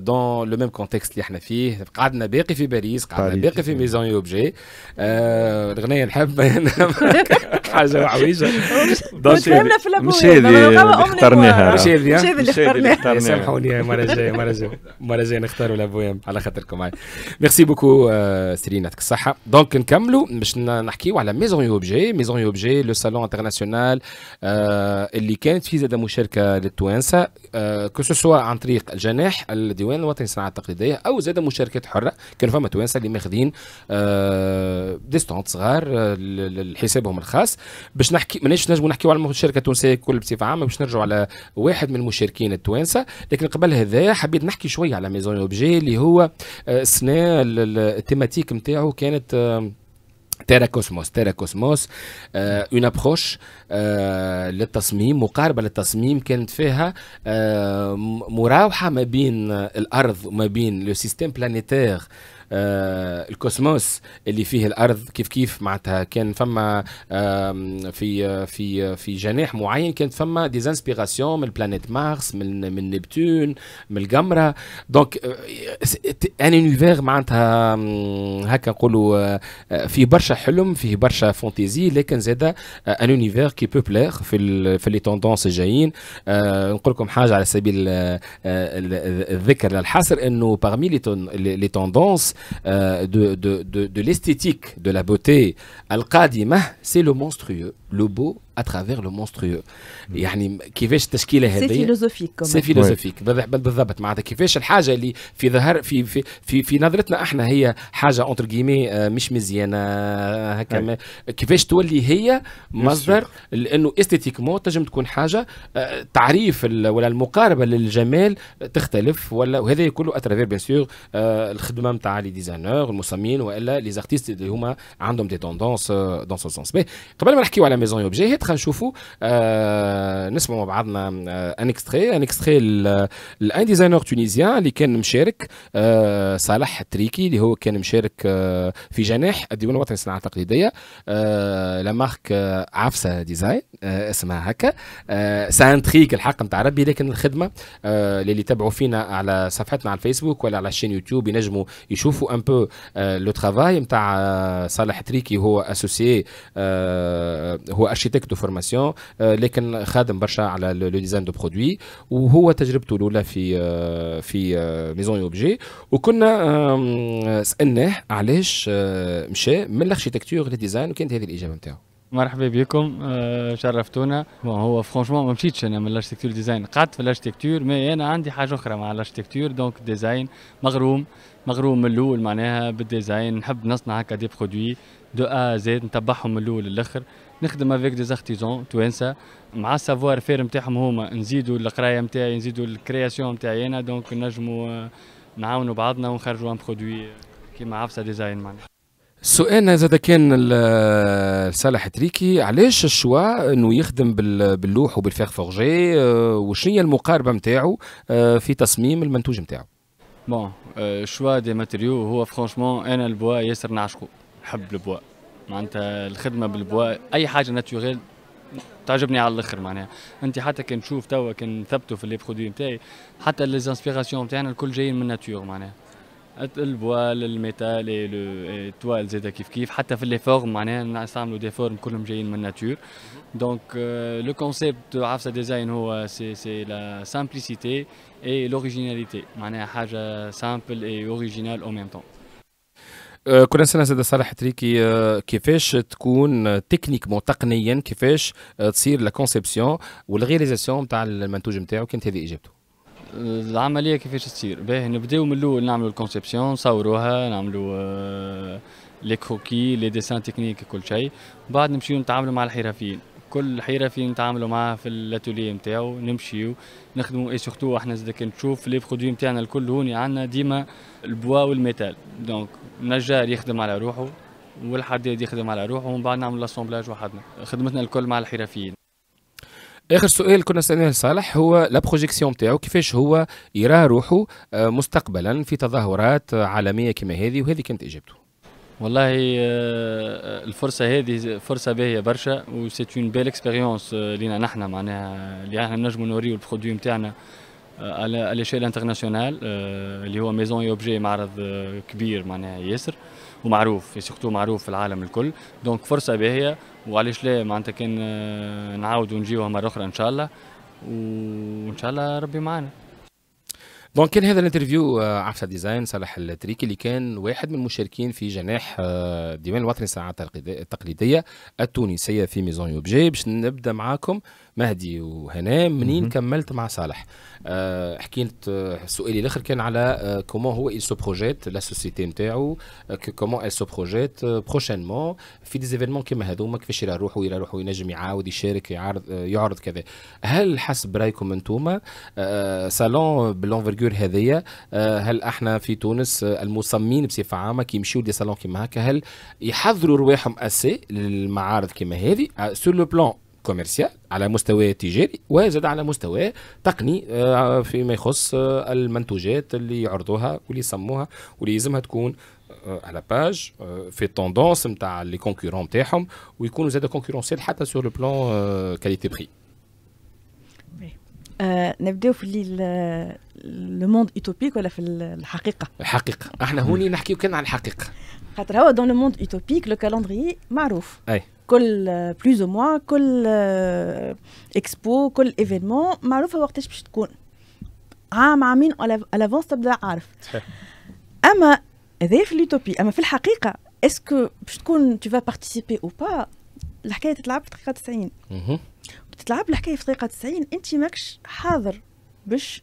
دون لو ميم كونتكست اللي احنا فيه قعدنا باقي في باريس قعدنا باقي في ميزون يوبجي الغنيه آه، نحب حاجه وعويجه مش هذه اخترناها مش هذه مش هذه اللي اخترناها سامحوني المره الجايه المره الجايه المره الجايه نختاروا على خاطركم ميرسي بوكو سيرين يعطيك الصحه دونك نكملوا باش نحكيو على ميزون يوبجي ميزون يوبجي لو سالون انترناسيونال اللي كانت فيه زاد مشاركه للتوانسه كو سوا عن طريق الجامعه جناح الديوان الوطني للصناعه التقليديه او زاد مشاركات حره كانوا فما توانسه اللي ماخذين آه، ديستونت صغار آه، لحسابهم الخاص باش نحكي مانيش نجم نحكي على المشاركه التونسيه الكل بصفه عامه باش نرجعوا على واحد من المشاركين التوانسه لكن قبل هذا حبيت نحكي شويه على ميزون اوبجي اللي هو آه، السنه التيماتيك نتاعو كانت تيرا كوسموس تيرا كوسموس اون ابروش للتصميم مقاربه للتصميم كانت فيها مراوحه ما بين الارض وما بين لو سيستيم بلانيتير آه الكوسموس اللي فيه الارض كيف كيف معناتها كان فما آه في في في جناح معين كانت فما ديزانسبيراسيون من بلانيت مارس من من نبتون من القمره دونك ان انيفير معناتها هكا نقولوا آه، فيه برشا حلم فيه برشا فونتيزي لكن زاده ان انيفير كي بو بلير في في لي توندونس الجايين آه نقول لكم حاجه على سبيل آه، آه، الذكر للحصر انه باغمي لي توندونس Euh, de, de, de, de l'esthétique de la beauté al c'est le monstrueux. لو بو اترافيغ لو monstrueux. Mm. يعني كيفاش التشكيله هذه سي فيلوزوفيك سي فيلوزوفيك بالضبط معناتها كيفاش الحاجه اللي في ظهر في في في, في نظرتنا احنا هي حاجه اونتر آه، كيمي مش مزيانه آه، هكا كيفاش تولي هي مصدر لانه استيتيكمون تنجم تكون حاجه آه، تعريف ولا المقاربه للجمال تختلف ولا وهذا كله اترافير بيان سور الخدمه نتاع لي ديزاينور المصممين والا لي زارتيست اللي هما عندهم دي توندونس دون سو سونس قبل ما نحكيو على ميزون يوبجيهات خلينا نشوفوا نسمعوا مع بعضنا ان اكستري ان اكستري لان ديزاينر تونيزيان اللي كان مشارك euh, صالح التريكي اللي هو كان مشارك euh, في جناح الديوان الوطني للصناعه التقليديه euh, لا مارك عفسه ديزاين اسمها هكا سانتريك الحق نتاع ربي لكن الخدمه اللي تابعوا فينا على صفحتنا على الفيسبوك ولا على الشين يوتيوب ينجموا يشوفوا ان بو لو ترافاي نتاع صالح تريكي هو اسوسيي هو دو فورماسيون آه، لكن خادم برشا على لو ديزاين دو برودوي وهو تجربته الاولى في آه، في ميزون آه، اوبجي وكنا سالناه علاش مشى من الاركيتكتور للديزاين وكانت هذه الاجابه نتاعو مرحبا بكم شرفتونا هو فرونشمون ما مشيتش انا من الاركتيكتور ديزاين قعدت في الاركتيكتور مي انا عندي حاجه اخرى مع الاركتيكتور دونك ديزاين مغروم مغروم من الاول معناها بالديزاين نحب نصنع هكا دي برودوي دو ا زيد نتبعهم من الاول للاخر نخدم افيك دي زارتيزون توانسه مع السافوار فير نتاعهم هما نزيدوا القرايه نتاعي نزيدوا الكرياسيون نتاعي انا دونك نجموا آه، نعاونوا بعضنا ونخرجوا ان آه، برودوي كيما عفسه ديزاين معناها سؤالنا هذا كان لصالح آه، تريكي علاش الشوا انه يخدم باللوح وبالفيغ فورجي وشنو هي المقاربه نتاعو في تصميم المنتوج نتاعو بون شوا دي ماتيريو هو فرانشمون انا البوا ياسر نعشقو نحب البوا معناتها الخدمه بالبواء اي حاجه ناتشوريل تعجبني على الاخر معناها انت حتى كي نشوف توا كي نثبتوا في لي برودوي نتاعي حتى لي زانسبيراسيون نتاعنا الكل جايين من ناتور معناها البوا الميتال إيه، إيه، التوال زاد كيف كيف حتى في لي فورم معناها نستعملوا دي فورم كلهم جايين من ناتور دونك لو كونسيبت عفسه ديزاين هو سي سي لا سامبليسيتي اي لوريجيناليتي معناها حاجه سامبل اي اوريجينال او ميم طون آه، كنا نسالنا زاد صالح تريكي آه، كيفاش تكون تكنيكمون تقنيا كيفاش تصير لا كونسيبسيون والرياليزاسيون نتاع المنتوج نتاعو كانت هذه اجابته آه، العمليه كيفاش تصير باهي نبداو من الاول نعملوا الكونسيبسيون نصوروها نعملوا لي كروكي لي ديسان تكنيك كل شيء بعد نمشيو نتعاملوا مع الحرفيين كل حيره في نتعاملوا معاها في الاتولي نتاعو نمشيو نخدموا اي سورتو احنا زاد كان تشوف لي برودوي نتاعنا الكل هوني عندنا ديما البوا والميتال دونك النجار يخدم على روحه والحداد يخدم على روحه ومن بعد نعمل لاسومبلاج وحدنا خدمتنا الكل مع الحرفيين اخر سؤال كنا سالناه لصالح هو لا بروجيكسيون نتاعو كيفاش هو يرى روحه آه، مستقبلا في تظاهرات عالميه كما هذه وهذه كانت اجابته والله آه، آه، الفرصة هذه فرصة باهية برشا و سي اون بيل اكسبيريونس لينا نحنا معناها اللي احنا نجمو نوريو البرودوي نتاعنا آه، على ليشيل انترناسيونال اللي هو ميزون اوبجي معرض كبير معناها ياسر ومعروف سيرتو معروف في العالم الكل دونك فرصة باهية وعلاش لا معناتها كان نعاودو نجيوها مرة أخرى إن شاء الله وإن شاء الله ربي معانا دونك كان هذا الانترفيو آه، عفسه ديزاين صالح التريكي اللي كان واحد من المشاركين في جناح الديوان آه، الوطني للصناعات التقليديه التونسيه في ميزون يوبجي باش نبدا معاكم مهدي وهنا منين كملت مع صالح آه، حكيت سؤالي الاخر كان على كومون هو سو بروجيت لا سوسيتي نتاعو كومون elle se projette في دي زيفينمون كيما هذوما كيفاش يرى روحو يرى روحو ينجم يعاود يشارك يعرض يعرض كذا هل حسب رايكم انتوما صالون بلون فيجور هذيا آه، هل احنا في تونس آه، المصممين بصفه عامه كي يمشيو دي صالون كيما هكا هل يحضروا رواحهم اسي للمعارض كيما هذه سور لو بلان كوميرسيال على مستوى تجاري وزاد على مستوى تقني آه، فيما يخص المنتوجات اللي يعرضوها واللي يسموها واللي يلزمها تكون على باج في التوندونس نتاع لي كونكورون نتاعهم ويكونوا زاد كونكورونسيال حتى سور لو بلان كاليتي بري آه، نبداو في الليل لو موند ايتوبيك ولا في الحقيقه الحقيقه احنا هوني نحكيو كان على الحقيقه خاطر هو دون لو موند ايتوبيك لو كالندري معروف اي كل بلوز او موا كل اكسبو آه، كل ايفينمون معروفه وقتاش باش تكون عام عامين الافونس تبدا عارف اما هذا في ليتوبي اما في الحقيقه اسكو باش تكون تو فا بارتيسيبي او با الحكايه تتلعب في دقيقه 90 تتلعب الحكايه في دقيقه 90 انت ماكش حاضر باش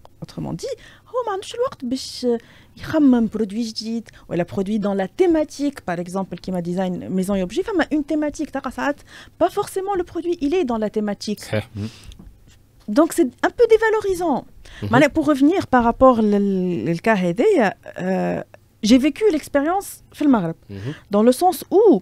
autrement dit, oh, euh, produit ou elle a produit dans la thématique, par exemple, qui m'a design maison et objet, femme une thématique, pas forcément le produit, il est dans la thématique. Mm. Donc c'est un peu dévalorisant. Mm-hmm. Pour revenir par rapport le cas euh, j'ai vécu l'expérience mm-hmm. dans le sens où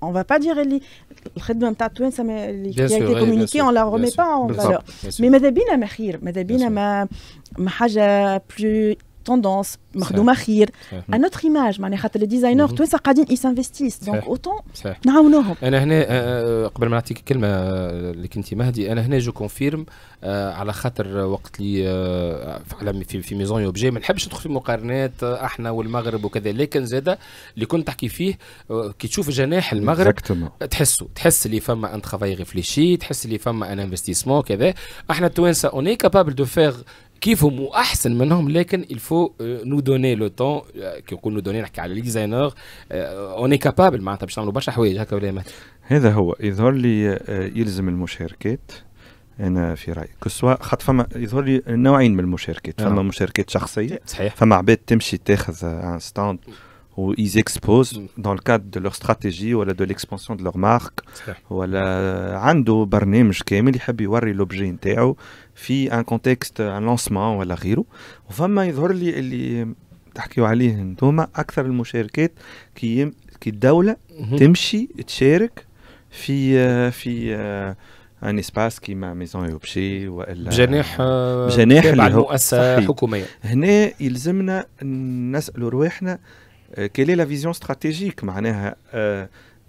On va pas dire que le qui a été communiqué, on la remet pas en valeur. Mais c'est ma plus. توندونس مخدوم خير انوتر ايماج معناها خاطر ديزاينر توسا قاعدين يسانفستيس دونك اوتون نعاونوهم انا هنا آه، آه، قبل ما نعطيك كلمه آه، اللي كنتي مهدي انا هنا جو كونفيرم على خاطر وقت لي في, في ميزون اوبجي ما نحبش ندخل في مقارنات احنا والمغرب وكذا لكن زاده اللي كنت تحكي فيه كي تشوف جناح المغرب تحسه تحس اللي فما ان ترافاي ريفليشي تحس اللي فما ان انفستيسمون كذا احنا التوانسه اوني كابابل دو فيغ كيفهم واحسن منهم لكن الفو نو دوني لو طون كي نقول نو دوني نحكي على لي ديزاينر اوني كابابل معناتها باش نعملوا برشا حوايج هكا ولا هذا هو يظهر لي آه، يلزم المشاركات انا في رايي كسوا خط فما يظهر لي نوعين من المشاركات فما نعم. مشاركات شخصيه صحيح فما عباد تمشي تاخذ ان ستاند où ils exposent dans le cadre de leur stratégie ou de l'expansion de leur marque ou عنده برنامج كامل يحب يوري لوبجي نتاعو في ان كونتكست ان لانسمون ولا غيره وفما يظهر لي اللي تحكيوا عليه انتوما اكثر المشاركات كي كي الدوله تمشي تشارك في في ان اسباس كيما ميزون يوبشي والا بجناح بجناح المؤسسه الحكوميه مؤسسه حكوميه هنا يلزمنا نسالوا رواحنا كيلي لا فيزيون استراتيجيك معناها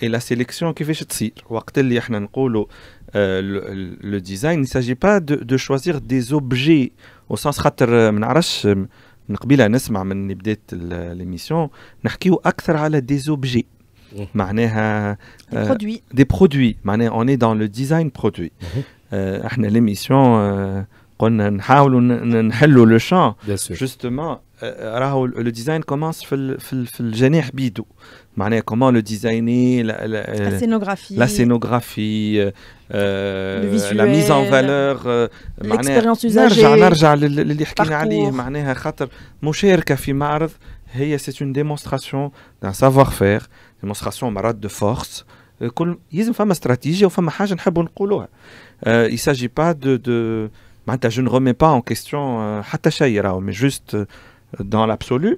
اي لا سيليكسيون كيفاش تصير وقت اللي احنا نقولوا Euh, le, design. Il ne s'agit pas de, choisir des objets au sens خاطر euh, ما euh، من قبيله نسمع l'émission اكثر على des objets. Mm-hmm. des produits. on est dans le design produit. Mm-hmm. l'émission قلنا نحاولوا نحلوا le champ justement comment le designer, la, scénographie, la, scénographie, euh, la mise en valeur, l'expérience usagée. نرجع للي حكينا عليه معناها خاطر مشاركة في معرض هي c'est une démonstration d'un savoir-faire, démonstration مرات de force. Il y كل يلزم stratégie, une chose que نحبوا نقولوها. dire. il s'agit pas de, de معناتها je ne remets pas en question euh, mais juste dans l'absolu.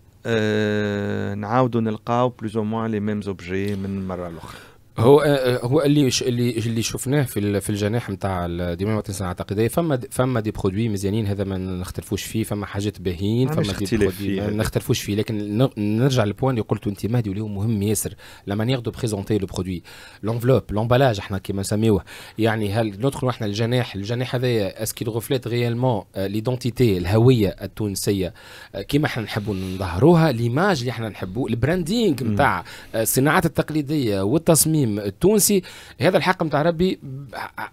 آه، نعاودوا نلقاو بلوز او موان لي ميم اوبجي من مره لاخرى هو هو اللي اللي اللي شفناه في في الجناح نتاع ديما ما تنسى اعتقد إيه، فما فما دي برودوي مزيانين هذا ما نختلفوش فيه فما حاجات باهيين فما دي برودوي ما نختلفوش فيه لكن نرجع للبوان اللي قلته انت مهدي واللي هو مهم ياسر لا مانيير دو بريزونتي لو برودوي لونفلوب لومبالاج احنا كيما نسميوه يعني هل ندخلوا احنا الجناح الجناح هذايا اسكي غوفليت ريالمون ليدونتيتي الهويه التونسيه آه، كيما احنا نحبوا نظهروها ليماج اللي احنا نحبوا البراندينغ نتاع آه، الصناعات التقليديه والتصميم التعليم التونسي هذا الحق نتاع ربي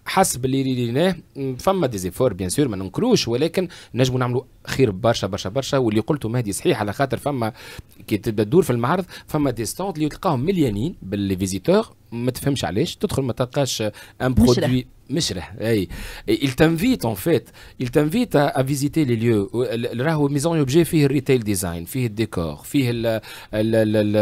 حسب اللي ريناه فما ديزيفور بيان سور ما ننكروش ولكن نجم نعملوا خير برشا برشا برشا واللي قلته مهدي صحيح على خاطر فما كي تبدا تدور في المعرض فما دي ستوند اللي تلقاهم مليانين بالفيزيتور ما تفهمش علاش تدخل ما تلقاش ان برودوي مشرح اي il t'invite en fait il t'invite à, à visiter les راهو ميزون اوبجي فيه الريتيل ديزاين فيه الديكور فيه ال ال ال ال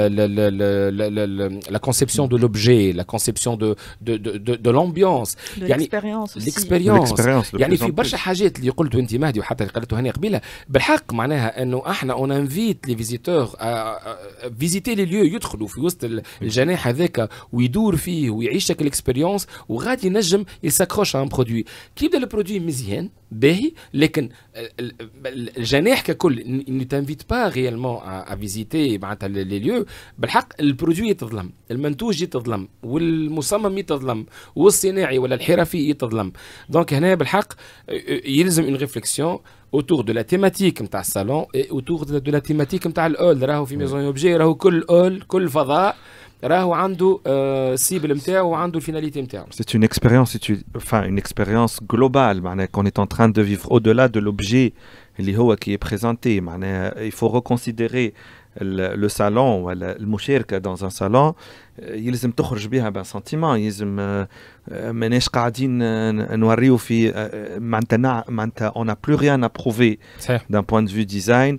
ال ال لا كونسيبسيون دو لوبجي لا كونسيبسيون دو دو دو دو لامبيونس يعني الاكسبيريونس يعني في برشا حاجات اللي قلت انت مهدي وحتى اللي قالته هاني قبيله بالحق معناها انه احنا اون انفيت لي فيزيتور فيزيتي لي ليو يدخلوا في وسط الجناح هذاك ويدور فيه ويعيش لك الاكسبيريونس وغادي نجم s'accroche à un produit qui produit le produit misienne le الجناح ككل t'invite pas réellement à, à les lieux, le produit بالحق البرودوي يتظلم المنتوج يتظلم والمصمم يتظلم والصناعي ولا الحرفي يتظلم هنا بالحق يلزم autour de la thématique نتاع salon et autour de la thématique راهو في راهو كل كل فضاء euh, c'est une expérience enfin une expérience globale qu'on est en train de vivre au-delà de l'objet qui est présenté il faut reconsidérer le salon le moucher dans un salon Il ben sentiment. بها بسنتيمون sentiment. on n'a plus rien à prouver d'un point de vue design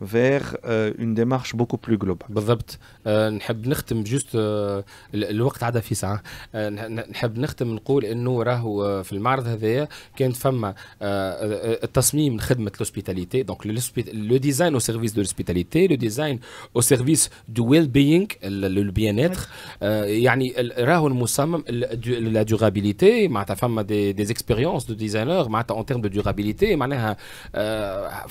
vers euh, une démarche beaucoup plus globale. Exact. Euh je veux finir juste le temps a de 1 heure. Je veux finir en disant que dans le marché là, y a le design de l'hospitalité. Donc le design au service de l'hospitalité, le design au service du well-being, le bien-être, euh, يعني راهو مصمم la durabilité, Nous il y a des expériences de designers en termes de durabilité, il y a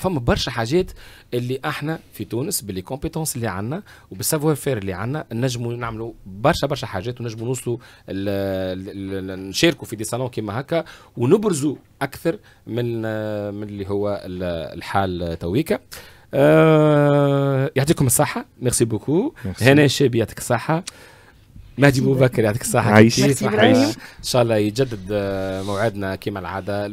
pas de choses qui احنا في تونس باللي كومبيتونس اللي عندنا وبالسافوار فير اللي عندنا نجموا نعملوا برشا برشا حاجات ونجموا نوصلوا نشاركوا في دي صالون كيما هكا ونبرزوا اكثر من من اللي هو الحال تويكا أه يعطيكم الصحه ميرسي بوكو هنا الشاب يعطيك الصحه مهدي بوبكر يعطيك الصحه عايش ان شاء الله يجدد آه، موعدنا كما العاده